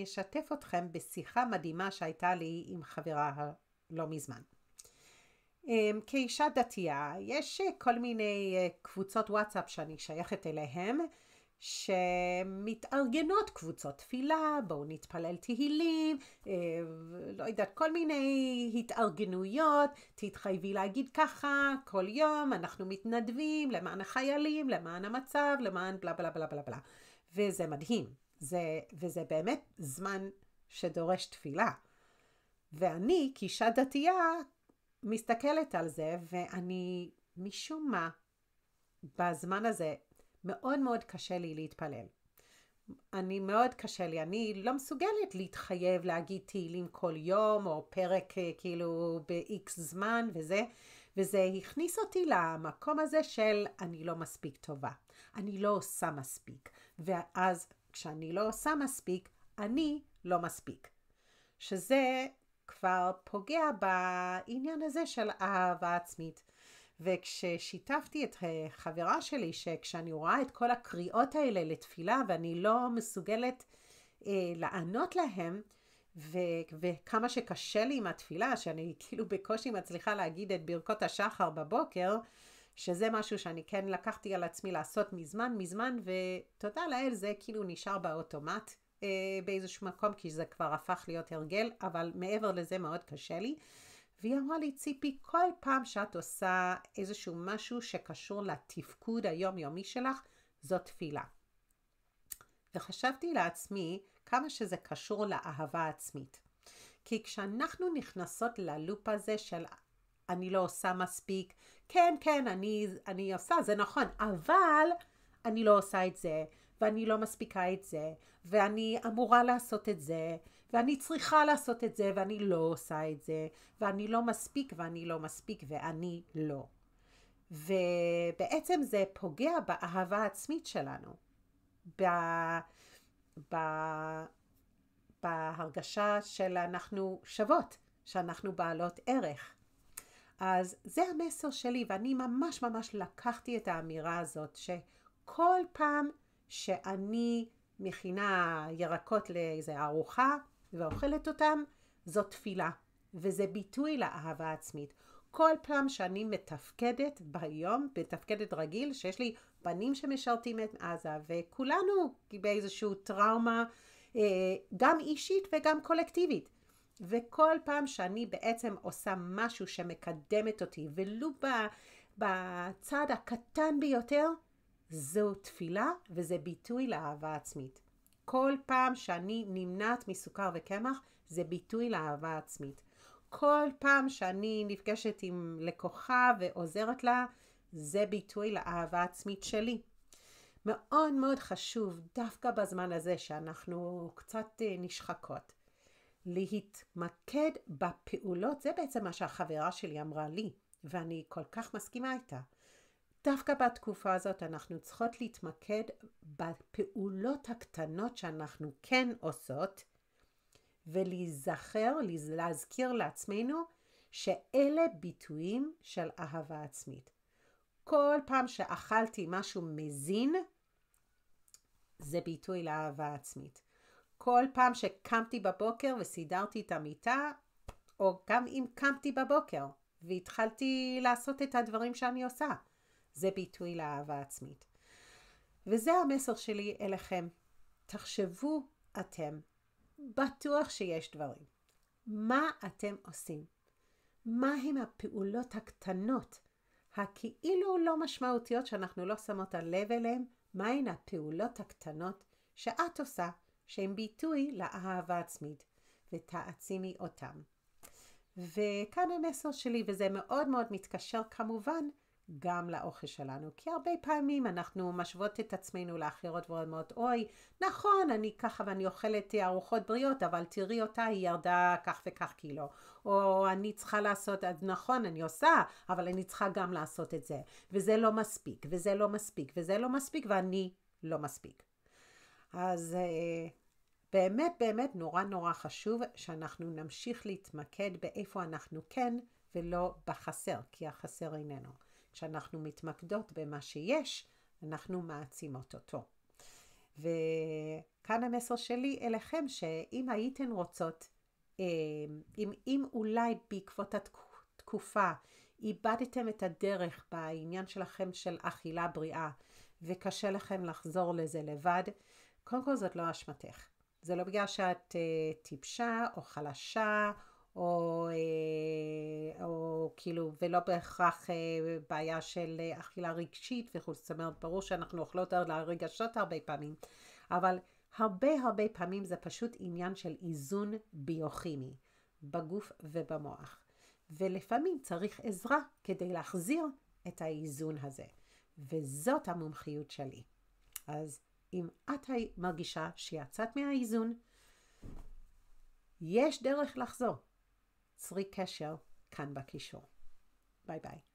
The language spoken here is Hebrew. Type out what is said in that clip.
אני אשתף אתכם בשיחה מדהימה שהייתה לי עם חברה לא מזמן. אמ, כאישה דתייה, יש אה, כל מיני אה, קבוצות וואטסאפ שאני שייכת אליהן, שמתארגנות קבוצות תפילה, בואו נתפלל תהילים, אה, לא יודעת, כל מיני התארגנויות, תתחייבי להגיד ככה כל יום, אנחנו מתנדבים למען החיילים, למען המצב, למען בלה בלה בלה בלה בלה. וזה מדהים. זה, וזה באמת זמן שדורש תפילה. ואני, כאישה דתייה, מסתכלת על זה, ואני, משום מה, בזמן הזה, מאוד מאוד קשה לי להתפלל. אני מאוד קשה לי, אני לא מסוגלת להתחייב להגיד תהילים כל יום, או פרק אה, כאילו ב-X זמן וזה, וזה הכניס אותי למקום הזה של אני לא מספיק טובה, אני לא עושה מספיק, ואז כשאני לא עושה מספיק, אני לא מספיק. שזה כבר פוגע בעניין הזה של אהבה עצמית. וכששיתפתי את החברה אה, שלי, שכשאני רואה את כל הקריאות האלה לתפילה ואני לא מסוגלת אה, לענות להם, ו- וכמה שקשה לי עם התפילה, שאני כאילו בקושי מצליחה להגיד את ברכות השחר בבוקר, שזה משהו שאני כן לקחתי על עצמי לעשות מזמן מזמן, ותודה לאל זה כאילו נשאר באוטומט אה, באיזשהו מקום, כי זה כבר הפך להיות הרגל, אבל מעבר לזה מאוד קשה לי. והיא אמרה לי, ציפי, כל פעם שאת עושה איזשהו משהו שקשור לתפקוד היומיומי שלך, זו תפילה. וחשבתי לעצמי כמה שזה קשור לאהבה עצמית. כי כשאנחנו נכנסות ללופ הזה של אני לא עושה מספיק. כן, כן, אני, אני עושה, זה נכון, אבל אני לא עושה את זה, ואני לא מספיקה את זה, ואני אמורה לעשות את זה, ואני צריכה לעשות את זה, ואני לא עושה את זה, ואני לא מספיק, ואני לא מספיק, ואני לא. ובעצם זה פוגע באהבה העצמית שלנו, ב... ב... בהרגשה של אנחנו שוות, שאנחנו בעלות ערך. אז זה המסר שלי, ואני ממש ממש לקחתי את האמירה הזאת, שכל פעם שאני מכינה ירקות לאיזה ארוחה ואוכלת אותם, זאת תפילה, וזה ביטוי לאהבה עצמית. כל פעם שאני מתפקדת ביום, מתפקדת רגיל, שיש לי בנים שמשרתים את עזה, וכולנו באיזושהי טראומה, אה, גם אישית וגם קולקטיבית. וכל פעם שאני בעצם עושה משהו שמקדמת אותי, ולו בצד הקטן ביותר, זו תפילה וזה ביטוי לאהבה עצמית. כל פעם שאני נמנעת מסוכר וקמח, זה ביטוי לאהבה עצמית. כל פעם שאני נפגשת עם לקוחה ועוזרת לה, זה ביטוי לאהבה עצמית שלי. מאוד מאוד חשוב, דווקא בזמן הזה שאנחנו קצת אה, נשחקות, להתמקד בפעולות, זה בעצם מה שהחברה שלי אמרה לי, ואני כל כך מסכימה איתה. דווקא בתקופה הזאת אנחנו צריכות להתמקד בפעולות הקטנות שאנחנו כן עושות, ולהיזכר, להזכיר לעצמנו, שאלה ביטויים של אהבה עצמית. כל פעם שאכלתי משהו מזין, זה ביטוי לאהבה עצמית. כל פעם שקמתי בבוקר וסידרתי את המיטה, או גם אם קמתי בבוקר והתחלתי לעשות את הדברים שאני עושה. זה ביטוי לאהבה עצמית. וזה המסר שלי אליכם. תחשבו אתם, בטוח שיש דברים. מה אתם עושים? מהם הפעולות הקטנות, הכאילו לא משמעותיות שאנחנו לא שמות הלב אליהן? מהן הפעולות הקטנות שאת עושה שהם ביטוי לאהבה עצמית, ותעצימי אותם. וכאן המסר שלי, וזה מאוד מאוד מתקשר כמובן גם לאוכל שלנו, כי הרבה פעמים אנחנו משוות את עצמנו לאחרות ואומרות, אוי, נכון, אני ככה ואני אוכלת ארוחות בריאות, אבל תראי אותה, היא ירדה כך וכך קילו. או אני צריכה לעשות, אז נכון, אני עושה, אבל אני צריכה גם לעשות את זה. וזה לא מספיק, וזה לא מספיק, וזה לא מספיק, ואני לא מספיק. אז אה, באמת באמת נורא נורא חשוב שאנחנו נמשיך להתמקד באיפה אנחנו כן ולא בחסר, כי החסר איננו. כשאנחנו מתמקדות במה שיש, אנחנו מעצימות אותו. וכאן המסר שלי אליכם, שאם הייתן רוצות, אה, אם, אם אולי בעקבות התקופה איבדתם את הדרך בעניין שלכם של אכילה בריאה, וקשה לכם לחזור לזה לבד, קודם כל זאת לא אשמתך. זה לא בגלל שאת אה, טיפשה או חלשה או, אה, או כאילו, ולא בהכרח אה, בעיה של אה, אכילה רגשית וכו', זאת אומרת, ברור שאנחנו אוכלות על הרגשות הרבה פעמים, אבל הרבה הרבה פעמים זה פשוט עניין של איזון ביוכימי בגוף ובמוח. ולפעמים צריך עזרה כדי להחזיר את האיזון הזה. וזאת המומחיות שלי. אז אם את מרגישה שיצאת מהאיזון, יש דרך לחזור. צרי קשר כאן בקישור. ביי ביי.